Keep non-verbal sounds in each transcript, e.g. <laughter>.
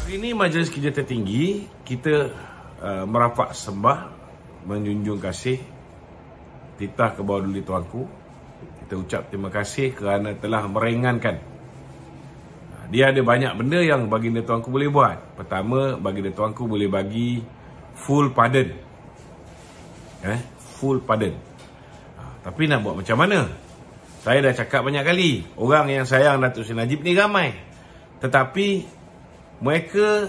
Hari ini majlis kerja tertinggi kita uh, merapat sembah menjunjung kasih titah ke bawah duli tuanku kita ucap terima kasih kerana telah meringankan uh, dia ada banyak benda yang bagi baginda tuanku boleh buat pertama bagi baginda tuanku boleh bagi full pardon eh? full pardon. Ha, tapi nak buat macam mana? Saya dah cakap banyak kali, orang yang sayang Datuk Seri Najib ni ramai. Tetapi mereka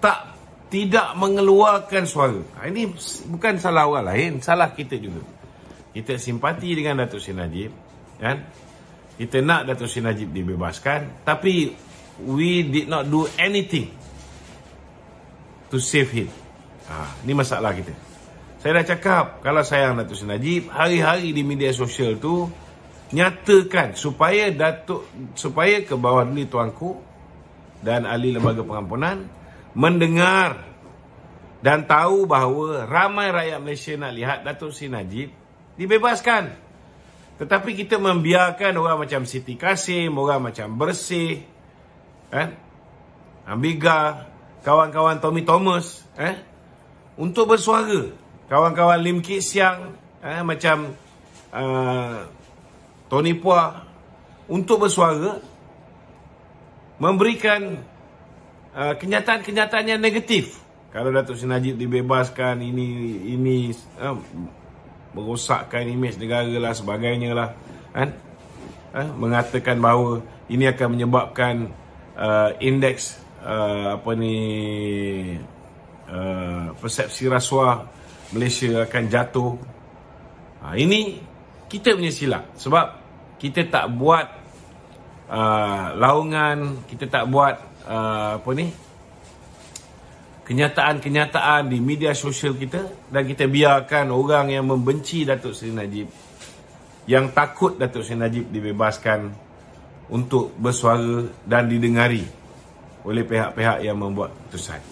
tak tidak mengeluarkan suara. Ha, ini bukan salah orang lain, salah kita juga. Kita simpati dengan Datuk Seri Najib, kan? Kita nak Datuk Seri Najib dibebaskan, tapi we did not do anything to save him. Ah, ha, ni masalah kita. Saya dah cakap kalau sayang Datuk Seri Najib hari-hari di media sosial tu nyatakan supaya Datuk supaya ke bawah ni tuanku dan ahli lembaga pengampunan mendengar dan tahu bahawa ramai rakyat Malaysia nak lihat Datuk Seri Najib dibebaskan. Tetapi kita membiarkan orang macam Siti Kasim, orang macam Bersih, eh? Ambiga, kawan-kawan Tommy Thomas, eh? untuk bersuara kawan-kawan Lim Kit Siang eh, macam uh, Tony Pua untuk bersuara memberikan uh, kenyataan-kenyataan yang negatif kalau Datuk Sri Najib dibebaskan ini ini uh, merosakkan imej negara lah sebagainya lah kan eh, mengatakan bahawa ini akan menyebabkan uh, indeks uh, apa ni uh, persepsi rasuah Malaysia akan jatuh. Ha, ini kita punya silap sebab kita tak buat uh, laungan, kita tak buat uh, apa ni? kenyataan-kenyataan di media sosial kita dan kita biarkan orang yang membenci Datuk Seri Najib yang takut Datuk Seri Najib dibebaskan untuk bersuara dan didengari oleh pihak-pihak yang membuat keputusan.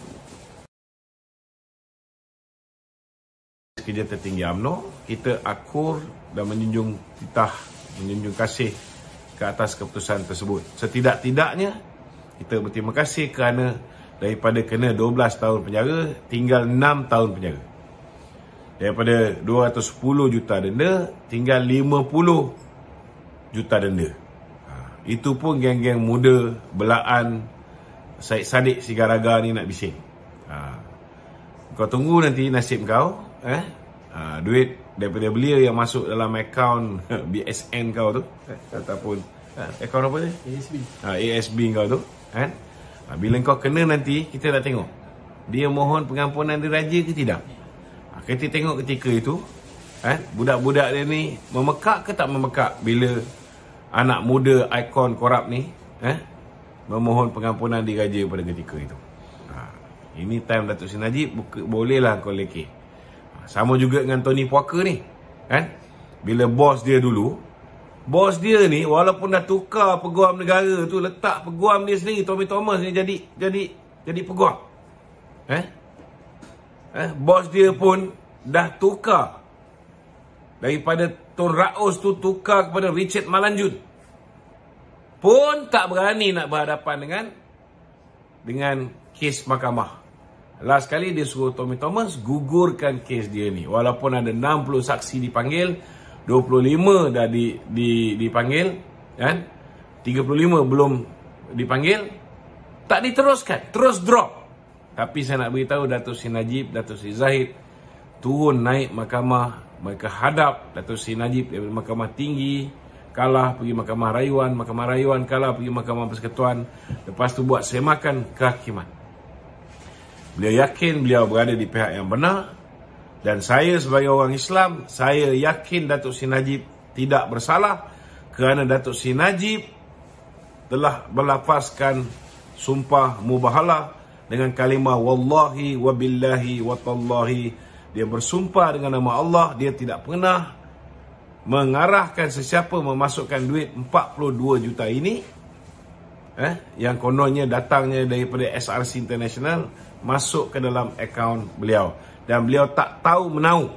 kerja tertinggi UMNO kita akur dan menjunjung titah menjunjung kasih ke atas keputusan tersebut setidak-tidaknya kita berterima kasih kerana daripada kena 12 tahun penjara tinggal 6 tahun penjara daripada 210 juta denda tinggal 50 juta denda ha, itu pun geng-geng muda belaan Said Sadiq Sigaraga ni nak bising. Ha. Kau tunggu nanti nasib kau. Eh? Ah, duit daripada belia yang masuk dalam akaun <laughs> BSN kau tu eh. ataupun uh, eh. eh, akaun apa ni? ASB. Ah ASB kau tu kan? Uh, bila kau kena nanti kita nak tengok dia mohon pengampunan diraja ke tidak. Uh, kita tengok ketika itu kan budak-budak dia ni memekak ke tak memekak bila anak muda ikon korup ni eh uh, memohon pengampunan diraja pada ketika itu. Uh, ini time Datuk Sinaji bolehlah kau lekeh. Sama juga dengan Tony Parker ni. Kan? Bila bos dia dulu, bos dia ni walaupun dah tukar peguam negara tu, letak peguam dia sendiri, Tommy Thomas ni jadi jadi jadi peguam. Eh? Eh, bos dia pun dah tukar daripada Tun Raos tu tukar kepada Richard Malanjun. Pun tak berani nak berhadapan dengan dengan kes mahkamah. Last kali dia suruh Tommy Thomas gugurkan kes dia ni. Walaupun ada 60 saksi dipanggil, 25 dah di, di, dipanggil, kan? 35 belum dipanggil, tak diteruskan, terus drop. Tapi saya nak beritahu Datuk Sri Najib, Datuk Sri Zahid, turun naik mahkamah, mereka hadap Datuk Sri Najib dari mahkamah tinggi, kalah pergi mahkamah rayuan, mahkamah rayuan kalah pergi mahkamah persekutuan, lepas tu buat semakan kehakiman. Beliau yakin beliau berada di pihak yang benar dan saya sebagai orang Islam, saya yakin Datuk Sin Najib tidak bersalah kerana Datuk Sin Najib telah melafazkan sumpah mubahala dengan kalimah wallahi wa billahi wa tallahi dia bersumpah dengan nama Allah dia tidak pernah mengarahkan sesiapa memasukkan duit 42 juta ini eh yang kononnya datangnya daripada SRC International masuk ke dalam akaun beliau dan beliau tak tahu menahu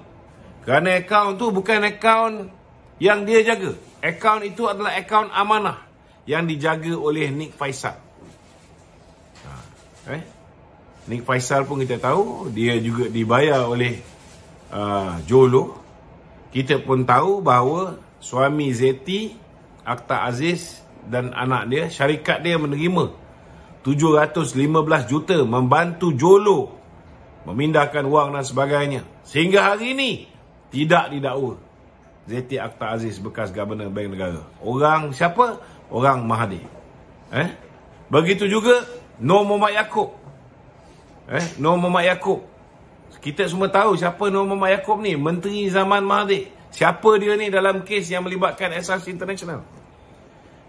kerana akaun tu bukan akaun yang dia jaga akaun itu adalah akaun amanah yang dijaga oleh Nick Faisal ha. eh? Nick Faisal pun kita tahu dia juga dibayar oleh uh, Jolo kita pun tahu bahawa suami Zeti Akta Aziz dan anak dia syarikat dia menerima 715 juta membantu Jolo memindahkan wang dan sebagainya. Sehingga hari ini tidak didakwa Zeti Akta Aziz bekas Governor Bank Negara. Orang siapa? Orang Mahathir. Eh? Begitu juga Nur Muhammad Yaakob. Eh? Nur Muhammad Yaakob. Kita semua tahu siapa Nur Muhammad Yaakob ni. Menteri zaman Mahathir. Siapa dia ni dalam kes yang melibatkan SRC International?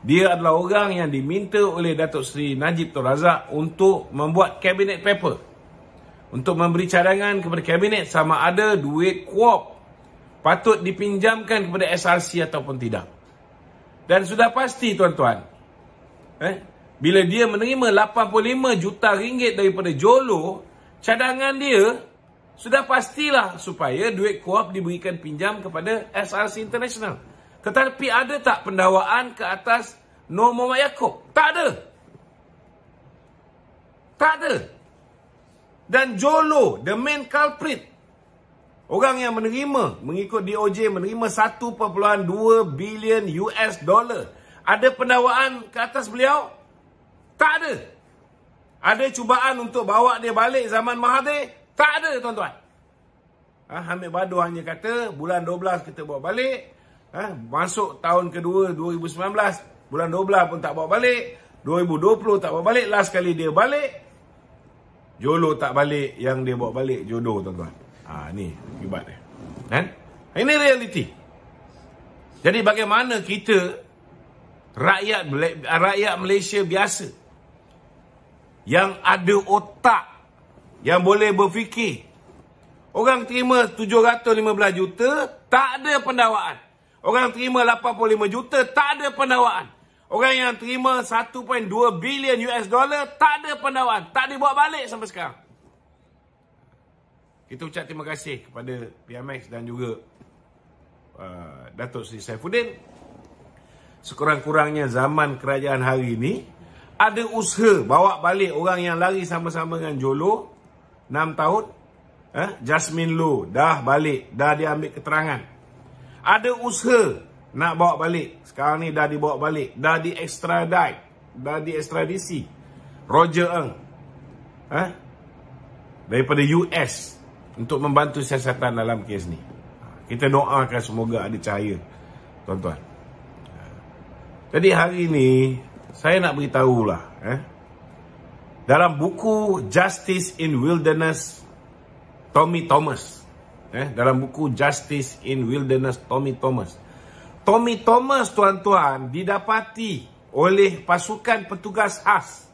dia adalah orang yang diminta oleh Datuk Seri Najib Tun Razak untuk membuat kabinet paper. Untuk memberi cadangan kepada kabinet sama ada duit kuap patut dipinjamkan kepada SRC ataupun tidak. Dan sudah pasti tuan-tuan, eh, bila dia menerima 85 juta ringgit daripada Jolo, cadangan dia sudah pastilah supaya duit kuap diberikan pinjam kepada SRC International. Tetapi ada tak pendawaan ke atas Nur Muhammad Yaakob? Tak ada. Tak ada. Dan Jolo, the main culprit. Orang yang menerima, mengikut DOJ, menerima 1.2 bilion US dollar. Ada pendawaan ke atas beliau? Tak ada. Ada cubaan untuk bawa dia balik zaman Mahathir? Tak ada, tuan-tuan. Ha, ah, Hamid Badu hanya kata, bulan 12 kita bawa balik, Ha? Masuk tahun kedua 2019, bulan 12 pun tak bawa balik. 2020 tak bawa balik, last kali dia balik. Jolo tak balik, yang dia bawa balik jodoh tuan-tuan. Ha, ni akibat dia. Kan? Ini realiti. Jadi bagaimana kita rakyat rakyat Malaysia biasa yang ada otak yang boleh berfikir orang terima 715 juta tak ada pendawaan Orang terima 8.5 juta tak ada pendawaan. Orang yang terima 1.2 bilion US dollar tak ada pendawaan. Tak dibawa balik sampai sekarang. Kita ucap terima kasih kepada PMX dan juga uh, Datuk Seri Saifuddin. Sekurang-kurangnya zaman kerajaan hari ini ada usaha bawa balik orang yang lari sama-sama dengan Jolo 6 tahun. Eh, Jasmine Lu dah balik, dah diambil keterangan ada usaha nak bawa balik. Sekarang ni dah dibawa balik. Dah di extradite. Dah di extradisi. Roger Ng. Eh? Daripada US. Untuk membantu siasatan dalam kes ni. Ha, kita doakan semoga ada cahaya. Tuan-tuan. Ha. Jadi hari ni, saya nak beritahulah. Eh? Dalam buku Justice in Wilderness, Tommy Thomas. Thomas eh, dalam buku Justice in Wilderness Tommy Thomas. Tommy Thomas tuan-tuan didapati oleh pasukan petugas khas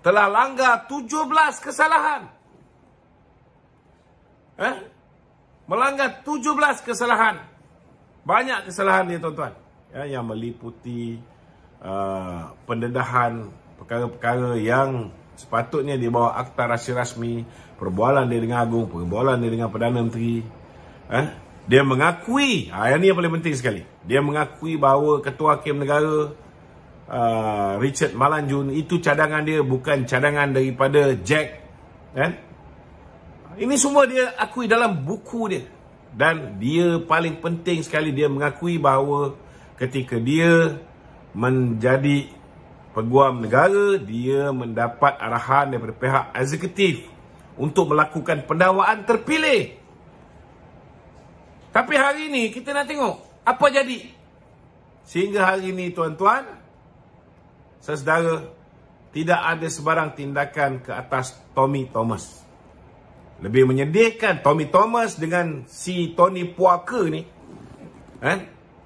telah langgar 17 kesalahan. Eh? Melanggar 17 kesalahan. Banyak kesalahan ni tuan-tuan. Ya, yang meliputi uh, pendedahan perkara-perkara yang Sepatutnya dia bawa akta rahsia rasmi, perbualan dia dengan agung, perbualan dia dengan Perdana Menteri. Eh? Dia mengakui, ha, yang ini yang paling penting sekali. Dia mengakui bahawa Ketua Hakim Negara uh, Richard Malanjun itu cadangan dia bukan cadangan daripada Jack. Eh? Ini semua dia akui dalam buku dia. Dan dia paling penting sekali dia mengakui bahawa ketika dia menjadi peguam negara dia mendapat arahan daripada pihak eksekutif untuk melakukan pendawaan terpilih. Tapi hari ini kita nak tengok apa jadi. Sehingga hari ini tuan-tuan, saudara tidak ada sebarang tindakan ke atas Tommy Thomas. Lebih menyedihkan Tommy Thomas dengan si Tony Puaker ni eh,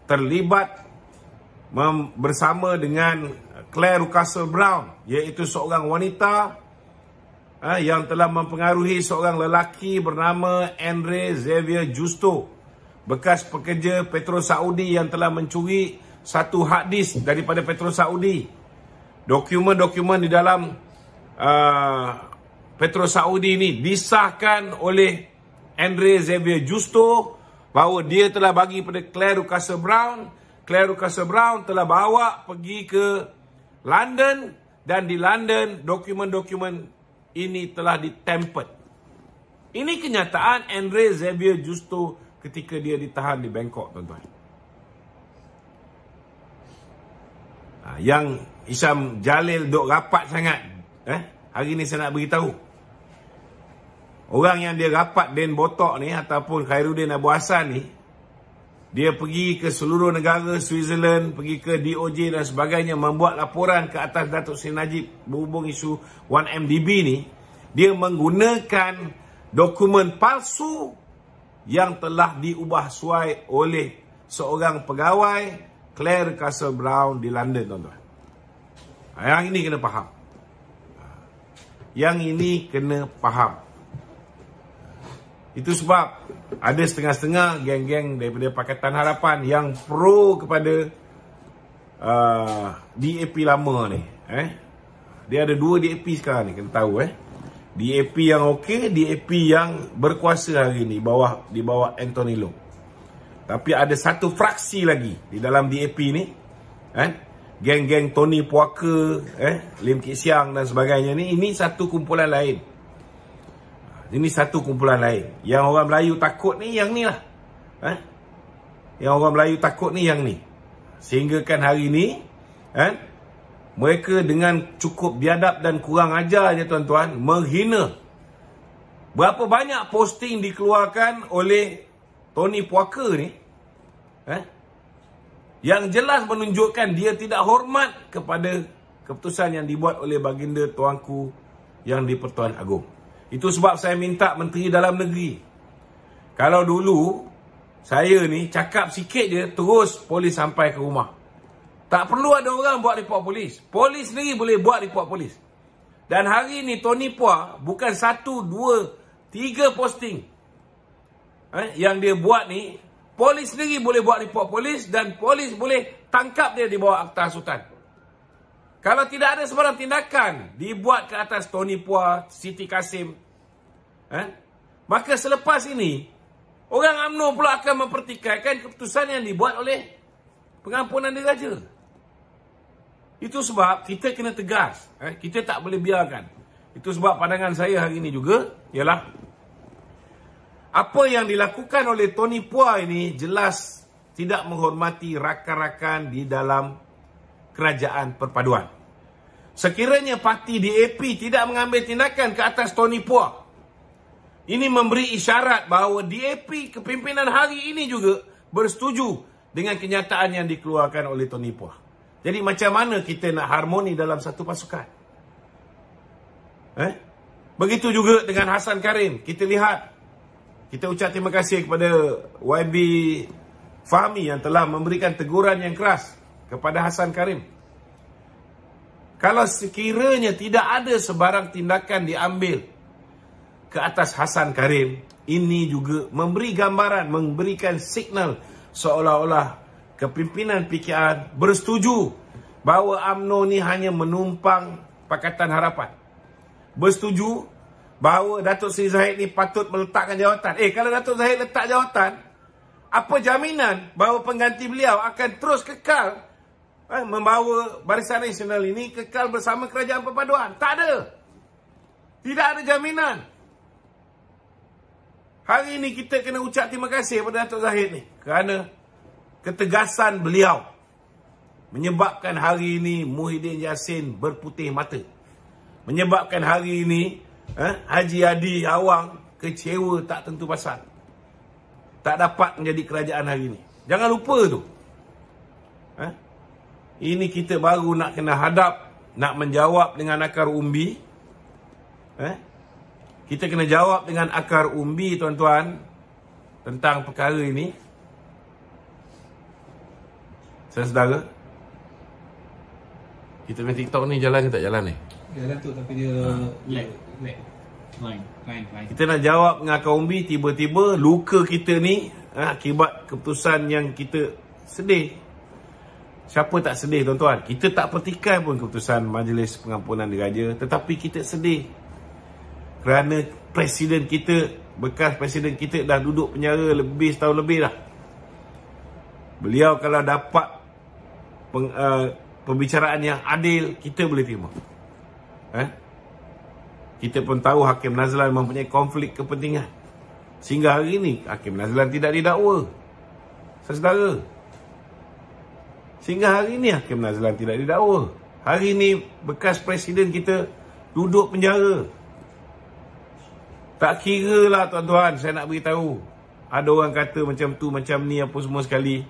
terlibat bersama dengan Claire Castle Brown iaitu seorang wanita eh, yang telah mempengaruhi seorang lelaki bernama Andre Xavier Justo bekas pekerja Petro Saudi yang telah mencuri satu hadis daripada Petro Saudi dokumen-dokumen di dalam uh, Petro Saudi ini disahkan oleh Andre Xavier Justo bahawa dia telah bagi kepada Claire Castle Brown Claire Castle Brown telah bawa pergi ke London dan di London dokumen-dokumen ini telah ditempered. Ini kenyataan Andre Xavier Justo ketika dia ditahan di Bangkok tuan-tuan. Ha, yang Isam Jalil duk rapat sangat eh hari ni saya nak beritahu. Orang yang dia rapat Den Botok ni ataupun Khairuddin Abu Hassan ni dia pergi ke seluruh negara Switzerland, pergi ke DOJ dan sebagainya membuat laporan ke atas Datuk Seri Najib berhubung isu 1MDB ni. Dia menggunakan dokumen palsu yang telah diubah suai oleh seorang pegawai Claire Castle Brown di London tuan-tuan. Yang ini kena faham. Yang ini kena faham. Itu sebab ada setengah-setengah geng-geng daripada Pakatan Harapan yang pro kepada uh, DAP lama ni. Eh? Dia ada dua DAP sekarang ni, kena tahu eh. DAP yang okey, DAP yang berkuasa hari ni bawah di bawah Anthony Long. Tapi ada satu fraksi lagi di dalam DAP ni. Eh? Geng-geng Tony Puaka, eh? Lim Kit Siang dan sebagainya ni. Ini satu kumpulan lain. Ini satu kumpulan lain. Yang orang Melayu takut ni yang ni lah. Eh? Ha? Yang orang Melayu takut ni yang ni. Sehinggakan hari ni, eh? mereka dengan cukup biadab dan kurang ajar je tuan-tuan, menghina. Berapa banyak posting dikeluarkan oleh Tony Puaker ni, eh? yang jelas menunjukkan dia tidak hormat kepada keputusan yang dibuat oleh baginda tuanku yang di Pertuan Agong. Itu sebab saya minta Menteri Dalam Negeri. Kalau dulu, saya ni cakap sikit je, terus polis sampai ke rumah. Tak perlu ada orang buat report polis. Polis sendiri boleh buat report polis. Dan hari ni Tony Pua bukan satu, dua, tiga posting. Eh, yang dia buat ni, polis sendiri boleh buat report polis dan polis boleh tangkap dia di bawah akta sultan. Kalau tidak ada sebarang tindakan dibuat ke atas Tony Pua, Siti Kasim, eh, maka selepas ini, orang UMNO pula akan mempertikaikan keputusan yang dibuat oleh pengampunan diraja. Itu sebab kita kena tegas. Eh, kita tak boleh biarkan. Itu sebab pandangan saya hari ini juga ialah apa yang dilakukan oleh Tony Pua ini jelas tidak menghormati rakan-rakan di dalam kerajaan perpaduan. Sekiranya parti DAP tidak mengambil tindakan ke atas Tony Puah, ini memberi isyarat bahawa DAP kepimpinan hari ini juga bersetuju dengan kenyataan yang dikeluarkan oleh Tony Puah. Jadi macam mana kita nak harmoni dalam satu pasukan? Eh? Begitu juga dengan Hasan Karim. Kita lihat, kita ucap terima kasih kepada YB Fahmi yang telah memberikan teguran yang keras kepada Hasan Karim. Kalau sekiranya tidak ada sebarang tindakan diambil ke atas Hasan Karim, ini juga memberi gambaran, memberikan signal seolah-olah kepimpinan PKR bersetuju bahawa UMNO ini hanya menumpang Pakatan Harapan. Bersetuju bahawa Datuk Seri Zahid ni patut meletakkan jawatan. Eh, kalau Datuk Zahid letak jawatan, apa jaminan bahawa pengganti beliau akan terus kekal Eh, membawa barisan nasional ini kekal bersama kerajaan perpaduan. Tak ada. Tidak ada jaminan. Hari ini kita kena ucap terima kasih kepada Datuk Zahid ni kerana ketegasan beliau menyebabkan hari ini Muhyiddin Yassin berputih mata. Menyebabkan hari ini eh, Haji Adi Awang kecewa tak tentu pasal. Tak dapat menjadi kerajaan hari ini. Jangan lupa tu. Eh? Ini kita baru nak kena hadap Nak menjawab dengan akar umbi eh? Kita kena jawab dengan akar umbi tuan-tuan Tentang perkara ini Saya sedara Kita main TikTok ni jalan ke tak jalan ni? Eh? Jalan tu tapi dia ha. lag main, main, main. Kita nak jawab dengan akar umbi Tiba-tiba luka kita ni ha, Akibat keputusan yang kita sedih Siapa tak sedih tuan-tuan? Kita tak petikan pun keputusan majlis pengampunan diraja tetapi kita sedih kerana presiden kita bekas presiden kita dah duduk penjara lebih setahun lebih dah. Beliau kalau dapat peng, uh, pembicaraan yang adil kita boleh terima. Eh? Kita pun tahu Hakim Nazlan mempunyai konflik kepentingan. Sehingga hari ini Hakim Nazlan tidak didakwa. Saudara-saudara Sehingga hari ini Hakim Nazlan tidak didakwa. Hari ini bekas presiden kita duduk penjara. Tak kira lah tuan-tuan, saya nak beritahu. Ada orang kata macam tu, macam ni, apa semua sekali.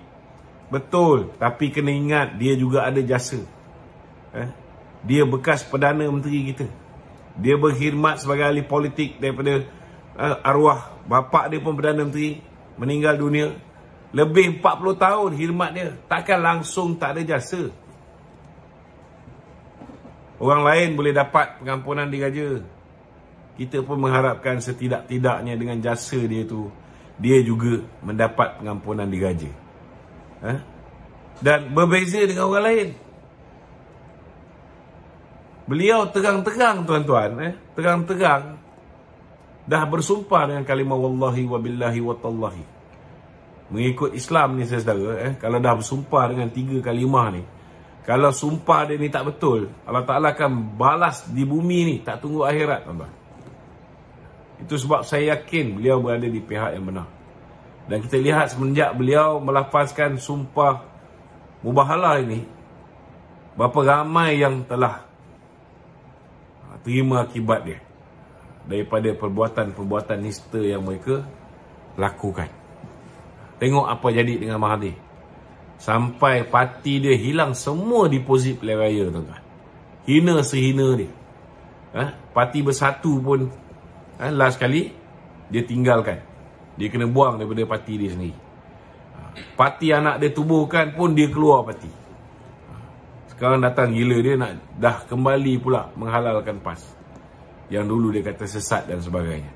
Betul, tapi kena ingat dia juga ada jasa. Eh? Dia bekas Perdana Menteri kita. Dia berkhidmat sebagai ahli politik daripada eh, arwah bapak dia pun Perdana Menteri meninggal dunia lebih 40 tahun khidmat dia. Takkan langsung tak ada jasa. Orang lain boleh dapat pengampunan di digaja. Kita pun mengharapkan setidak-tidaknya dengan jasa dia tu, dia juga mendapat pengampunan digaja. Ha? Dan berbeza dengan orang lain. Beliau terang-terang tuan-tuan, eh? terang-terang dah bersumpah dengan kalimah Wallahi wa billahi wa tallahi. Mengikut Islam ni saya saudara eh, Kalau dah bersumpah dengan tiga kalimah ni Kalau sumpah dia ni tak betul Allah Ta'ala akan balas di bumi ni Tak tunggu akhirat tuan Itu sebab saya yakin beliau berada di pihak yang benar Dan kita lihat semenjak beliau melafazkan sumpah Mubahalah ini Berapa ramai yang telah ah, Terima akibat dia Daripada perbuatan-perbuatan nista yang mereka Lakukan Tengok apa jadi dengan Mahathir. Sampai parti dia hilang semua deposit pilihan raya tuan-tuan. Hina sehina dia. Ha? Parti bersatu pun ha? last kali dia tinggalkan. Dia kena buang daripada parti dia sendiri. Ha. Parti anak dia tubuhkan pun dia keluar parti. Ha. Sekarang datang gila dia nak dah kembali pula menghalalkan PAS. Yang dulu dia kata sesat dan sebagainya.